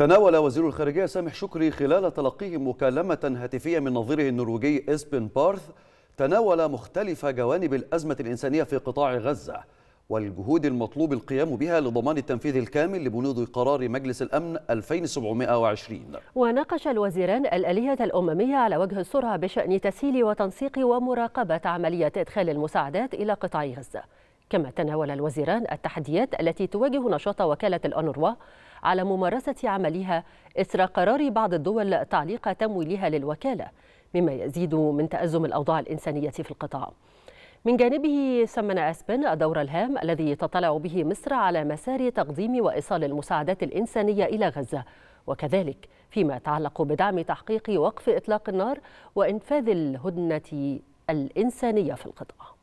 تناول وزير الخارجية سامح شكري خلال تلقيه مكالمة هاتفية من نظيره النرويجي اسبن بارث تناول مختلف جوانب الأزمة الإنسانية في قطاع غزة والجهود المطلوب القيام بها لضمان التنفيذ الكامل لبنود قرار مجلس الأمن 2720 وناقش الوزيران الآلية الأممية على وجه السرعة بشأن تسهيل وتنسيق ومراقبة عملية إدخال المساعدات إلى قطاع غزة كما تناول الوزيران التحديات التي تواجه نشاط وكالة الأنروا على ممارسة عملها إثر قرار بعض الدول تعليق تمويلها للوكالة مما يزيد من تأزم الأوضاع الإنسانية في القطاع من جانبه سمن أسبن الدور الهام الذي تطلع به مصر على مسار تقديم وإيصال المساعدات الإنسانية إلى غزة وكذلك فيما يتعلق بدعم تحقيق وقف إطلاق النار وإنفاذ الهدنة الإنسانية في القطاع